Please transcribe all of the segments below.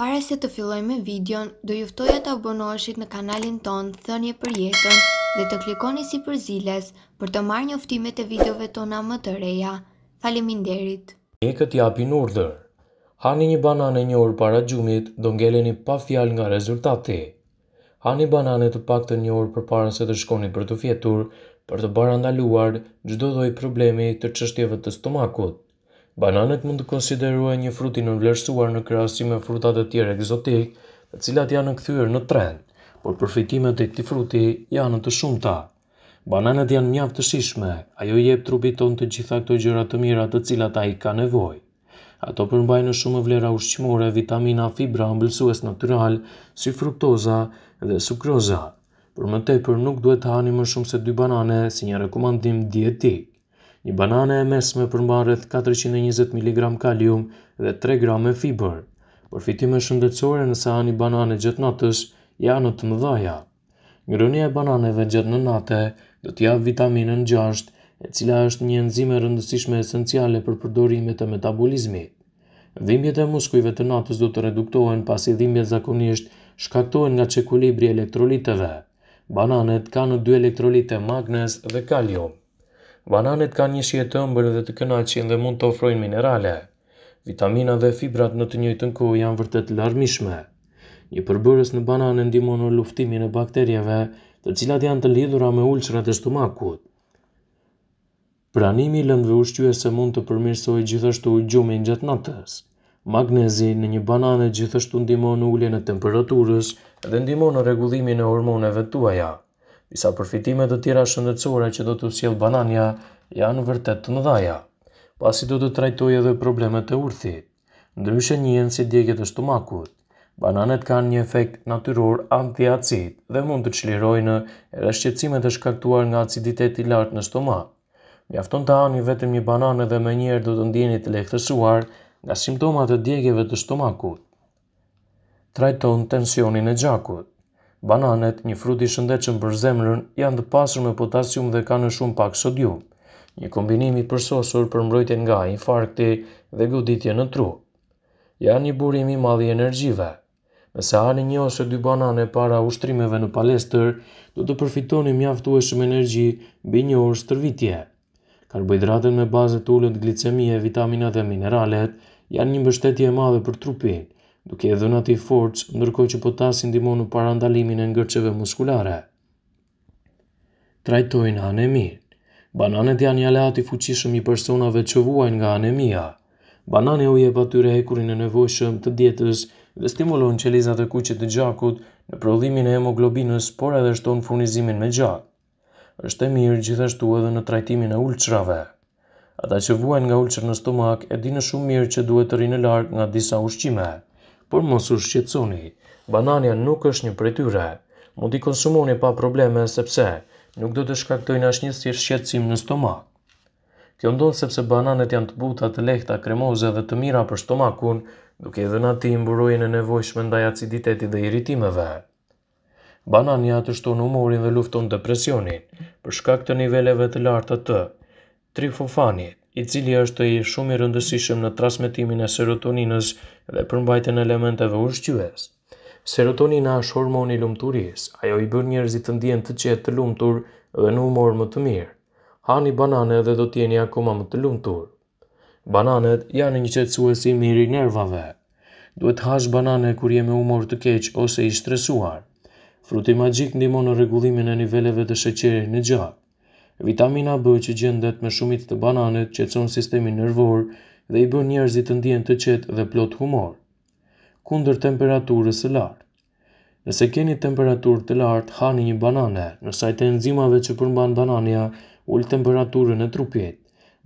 Para se të filloj me videon, do juftoja të abonoheshit në kanalin ton Thënje për jetën dhe të klikoni si për ziles për të marrë njoftimet e videove tona më të reja. Faleminderit. E këtë japin urdhër. Hani një banane një orë para gjumit, do ngeleni pa fjal nga rezultati. Hani banane të pak të një orë për para se të shkoni për të fjetur, për të barandaluar gjdo dhoj problemi të qështjeve të stomakut. Bananet mund të konsideruaj një frutin në vlerësuar në krasi me frutat e tjere egzotik, të cilat janë në këthyër në trend, por përfitimet e këti fruti janë të shumëta. Bananet janë mjaftë të shishme, ajo jep trupit ton të gjitha këto gjëra të mira të cilat a i ka nevoj. Ato përmbajnë shumë vlera ushqimore, vitamina, fibra, mbëlsues natural, si fruktoza dhe sukroza. Për më tepër nuk duhet të hani më shumë se dy banane si një rekomandim dietik një banane e mesme përmbarët 420 mg kalium dhe 3 g fiber. Përfitime shëndetësore nëse ani banane gjëtë natës janë të mëdhaja. Ngrënje e bananeve gjëtë në nate do t'ja vitaminën 6, e cila është një enzime rëndësishme esenciale për përdorimet e metabolizmit. Dhimbjet e muskujve të natës do të reduktohen pasi dhimbjet zakonisht shkaktohen nga qekulibri elektroliteve. Bananet kanë dy elektrolite magnes dhe kalium. Bananet kanë një shije të ëmbël dhe të kënaqshme dhe mund të ofrojnë minerale. Vitamina dhe fibrat në të njëjtën kohë janë vërtet larmishme. Një përbërës në banane ndihmon në luftimin e bakterieve, të cilat janë të lidhura me ulçrat e stomakut. Pranimi i lëndëve ushqyese mund të përmirësojë gjithashtu gjumin gjatë natës. Magnezi në një banane gjithashtu ndihmon në uljen e temperaturës dhe ndihmon në rregullimin e hormoneve tuaja disa përfitime të tjera shëndetësore që do të sjell bananja janë vërtet të mëdhaja. Pasi do të trajtoj edhe problemet e urthi. Ndryshe njën si djekje të stomakut. Bananet kanë një efekt natyror antiacid dhe mund të qlirojnë edhe shqecimet e shkaktuar nga aciditeti lartë në stomak. Mjafton të ani vetëm një banane dhe me njerë do të ndjeni të lehtësuar nga simptomat e djegjeve të stomakut. Trajton tensionin e gjakut. Bananet, një frut i shëndetshëm për zemrën, janë të pasur me potasium dhe kanë shumë pak sodium. Një kombinim i përsosur për mbrojtjen nga infarkti dhe goditja në tru. Janë një burim i madh i energjive. Nëse hani një ose dy banane para ushtrimeve në palestër, do të përfitoni mjaftueshëm energji mbi një orë stërvitje. Karbohidratet me bazë të ulët glicemie, vitaminat dhe mineralet janë një mbështetje e madhe për trupin duke në ati forcë, ndërkoj që potasin dimonu në parandalimin e ngërqeve muskulare. Trajtojnë anemi. Bananet janë një alati fuqishëm i personave që vuajnë nga anemia. Banane u jep atyre hekurin e nevojshëm të dietës dhe stimulon qelizat e kuqit të gjakut në prodhimin e hemoglobinës, por edhe shton furnizimin me gjak. Është e mirë gjithashtu edhe në trajtimin e ulçrave. Ata që vuajnë nga ulçër në stomak e dinë shumë mirë që duhet të rinë larg nga disa ushqime por mos u shqetësoni. Banania nuk është një prej tyre. Mund i konsumoni pa probleme sepse nuk do të shkaktojnë asnjë si shqetësim në stomak. Kjo ndonë sepse bananet janë të buta të lehta, kremoze dhe të mira për stomakun, duke edhe në ti imburojnë e nevojshme ndaj aciditetit dhe iritimeve. Banania të shtonë umorin dhe lufton depresionin, për shkak të niveleve të lartë të të, trifofanit, i cili është i shumë i rëndësishëm në transmetimin e serotoninës dhe përmbajtjen e elementeve ushqyes. Serotonina është hormoni i lumturisë. Ajo i bën njerëzit të ndjehen të qetë, të lumtur dhe në humor më të mirë. Hani banane dhe do të jeni akoma më të lumtur. Bananet janë një qetësues i mirë i nervave. Duhet të hash banane kur je me humor të keq ose i stresuar. Fruti magjik ndihmon në rregullimin e niveleve të sheqerit në gjak. Vitamina B që gjendet me shumit të bananet që cënë sistemi nërvor dhe i bën njerëzit të ndjen të qetë dhe plot humor. Kunder temperaturës e lartë Nëse keni temperaturë të lartë, hani një banane, nësaj të enzimave që përmban banania, ullë temperaturën e trupit.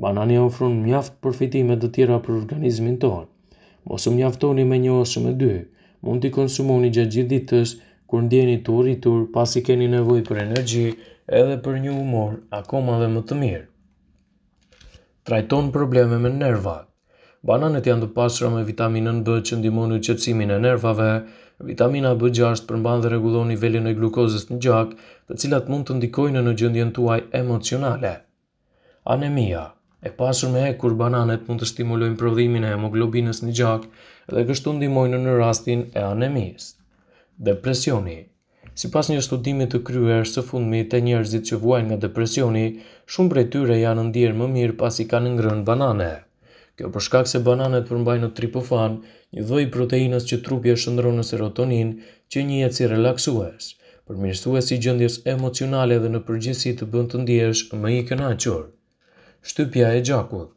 Banania ofron mjaft përfitimet dhe tjera për organizmin tonë. Mosë mjaftoni me një osë me dy, mund t'i konsumoni gjë gjithë ditës, kur ndjeni të urritur pasi keni nevojë për energji edhe për një humor akoma dhe më të mirë. Trajton probleme me nerva. Bananët janë të pasura me vitaminën B që ndihmon në qetësimin e nervave. Vitamina B6 përmban dhe rregullon nivelin e glukozës në gjak, të cilat mund të ndikojnë në gjendjen tuaj emocionale. Anemia e pasur me e kur mund të stimulojnë prodhimin e hemoglobinës në gjak dhe kështu ndihmojnë në rastin e anemisë depresioni. Si pas një studimit të kryer së fundmi të njerëzit që vuajnë nga depresioni, shumë prej tyre janë ndirë më mirë pas i kanë ngrën banane. Kjo përshkak se bananet përmbajnë tripofan, një dhoj proteinës që trupi e shëndronë në serotonin, që një jetë si relaksues, përmirësues si gjëndjes emocionale dhe në përgjësi të bëndë të ndjesh më i kënaqër. Shtypja e gjakut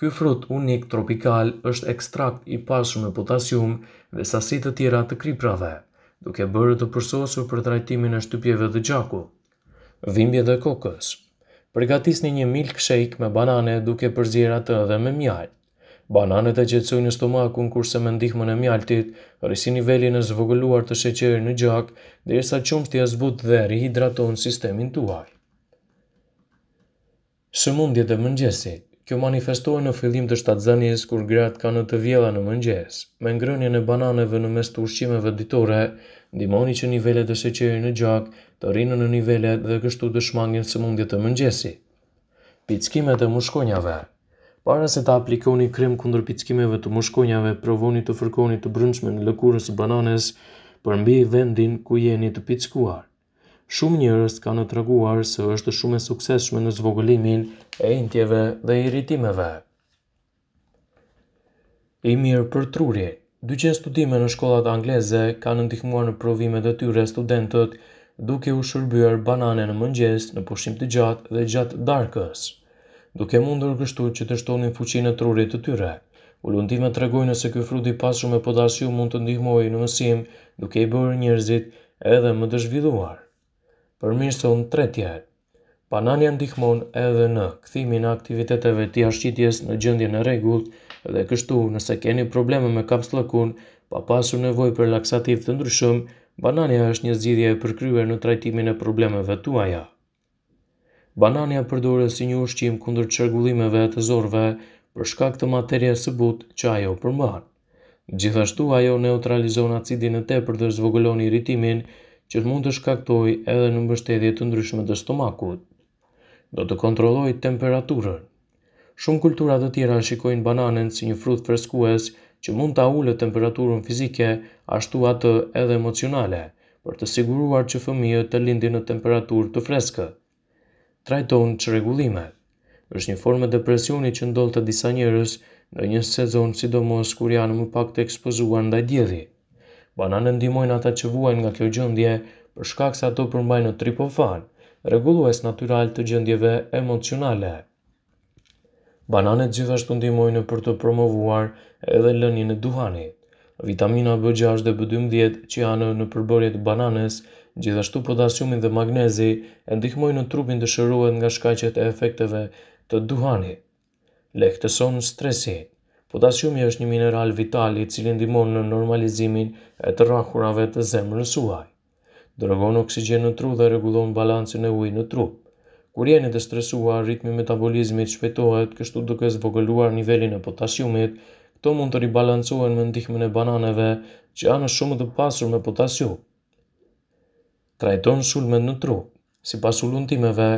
Ky frut unik tropikal është ekstrakt i pasur me potasium dhe sasi të tjera të kriprave duke bërë të përsosur për trajtimin e shtypjeve dhe gjaku. Vimbje dhe kokës. Përgatisni një milk shake me banane duke përzira të dhe me mjalt. Bananët e gjetsoj në stomakun kurse me ndihmën e mjaltit, rrisi nivelin e zvogëluar të sheqeri në gjak, dhe sa qumës të jazbut dhe rihidraton sistemin tuaj. Shëmundje dhe mëngjesit Kjo manifestohet në fillim të shtatzënis kur gratë kanë të vjela në mëngjes. Me ngrënien e bananeve në mes të ushqimeve ditore, ndihmoni që nivelet e sheqerit në gjak të rrinë në nivele dhe kështu të shmangin sëmundjet të mëngjesit. Pickimet e mushkonjave. Para se të aplikoni krem kundër pickimeve të mushkonjave, provoni të fërkoni të brendshme në lëkurën e bananes mbi vendin ku jeni të pickuar. Shumë njërës kanë të reguar se është shumë e sukseshme në zvogëlimin e intjeve dhe irritimeve. I mirë për truri, 200 studime në shkollat angleze kanë ndihmuar në provime dhe tyre studentët duke u shërbyer banane në mëngjes, në pushim të gjatë dhe gjatë darkës, duke mundur kështu që të shtonin fuqinë e trurit të tyre. Ulundime të regojnë se kjo frut i pasur me podasju mund të ndihmoj në mësim duke i bërë njerëzit edhe më dëshvilluar përmirëson tre tjerë. Panania ndihmon edhe në këthimin aktiviteteve të jashqitjes në gjëndje në regullë dhe kështu nëse keni probleme me kaps lëkun, pa pasur nevoj për laksativ të ndryshëm, banania është një zgjidhje e përkryer në trajtimin e problemeve tuaja. Banania përdore si një ushqim kundër qërgullimeve të zorve për shkak të materje së but që ajo përmban. Gjithashtu ajo neutralizon acidin e te për të zvogëlon rritimin, që mund të shkaktoj edhe në mbështetje të ndryshme të stomakut. Do të kontrolloj temperaturën. Shumë kulturat të tjera shikojnë bananen si një frut freskues që mund të aullë temperaturën fizike, ashtu atë edhe emocionale, për të siguruar që fëmijë të lindi në temperaturë të freskët. Trajton që regullime. është një formë depresioni që ndolë të disa njërës në një sezon sidomos kur janë më pak të ekspozuar ndaj djedhi banane ndimojnë ata që vuajnë nga kjo gjëndje për shkak se ato përmbajnë tripofan, regulues natural të gjëndjeve emocionale. Bananet gjithashtu ndimojnë për të promovuar edhe lënjën e duhanit. Vitamina B6 dhe B12 që janë në përbërje të gjithashtu potasiumin dhe magnezi, e ndihmojnë në trupin të shëruhet nga shkaqet e efekteve të duhanit. Lehtëson stresin. Potasiumi është një mineral vital i cili ndimon në normalizimin e të rrahurave të zemrës suaj. Dërgon oksigjen në tru dhe rregullon balancin e ujit në tru. Kur jeni të stresuar, ritmi i metabolizmit shpejtohet, kështu duke zvogëluar nivelin e potasiumit. Kto mund të ribalancohen me ndihmën e bananeve, që janë shumë të pasur me potasium. Trajton sulmet në tru. Si pas ullëntimeve,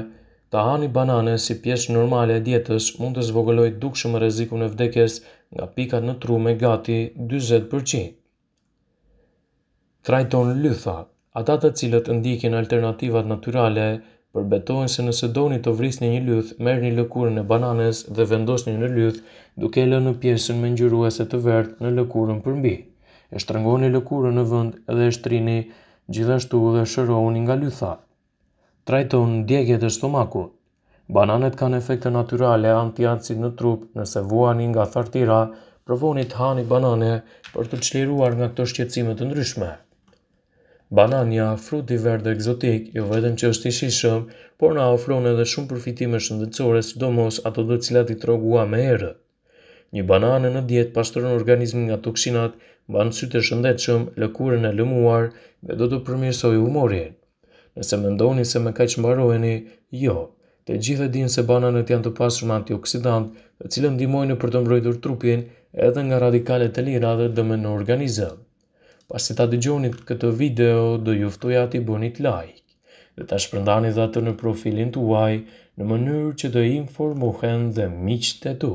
ta hani banane si pjesë normale e dietës mund të zvogëlojt dukshëm rezikun e vdekjes nga pikat në tru me gati 20%. Trajton Lytha, ata të cilët ndikin alternativat naturale, përbetohen se nëse doni të vrisni një lyth, merë një lëkurën e bananes dhe vendosni në lyth, duke lë në pjesën me njëruese të vert në lëkurën përmbi. E shtrëngoni lëkurën në vënd edhe e shtrini gjithashtu dhe shërohuni nga lytha. Trajton ndjekjet e stomakut. Bananet kanë efekte naturale anti-acid në trup, nëse vuani nga thartira, provoni të hani banane për të çliruar nga këto shqetësime të ndryshme. Banania, frut i verdhë egzotik, jo vetëm që është i shishëm, por na ofron edhe shumë përfitime shëndetësore, sidomos ato të cilat i trogua më herë. Një bananë në dietë pastron organizmin nga toksinat, mban sy të shëndetshëm, lëkurën e lëmuar dhe do të përmirësojë humorin. Nëse mendoni se më kaq mbaroheni, jo, Të gjithë dinë se bananët janë të pasur me antioksidant, të cilët ndihmojnë për të mbrojtur trupin edhe nga radikale të lira dhe dëmë në organizëm. Pas se ta dëgjoni këtë video, do ju ftoja ti bëni like dhe ta shpërndani dhe atë në profilin tuaj në mënyrë që të informohen dhe miqtë e tu.